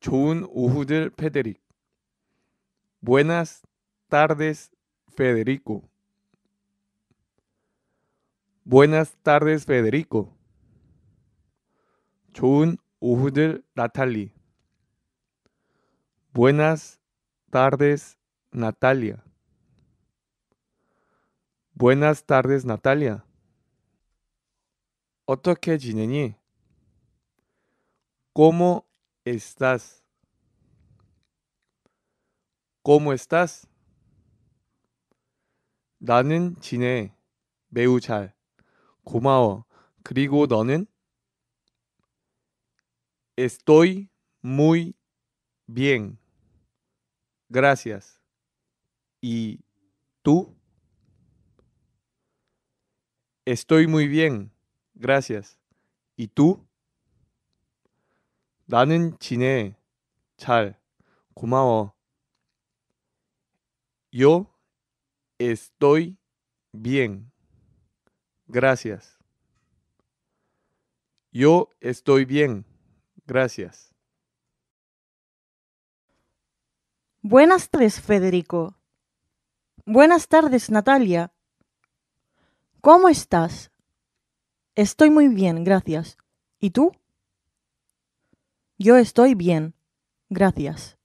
좋은 오후들, 페데릭. Buenas tardes, Federico. Buenas tardes, Federico. 좋은 오후들, Natalie. Buenas tardes, Natalia. Buenas tardes, Natalia. 어떻게 지내니? ¿Cómo estás? ¿Cómo estás? 나는 지내. 매우 잘. 고마워. 그리고 Estoy muy bien. Gracias. ¿Y tú? Estoy muy bien. Gracias. ¿Y tú? 나는 지내. 잘. 고마워. Yo estoy bien. Gracias. Yo estoy bien. Gracias. Buenas tres, Federico. Buenas tardes, Natalia. ¿Cómo estás? Estoy muy bien, gracias. ¿Y tú? Yo estoy bien. Gracias.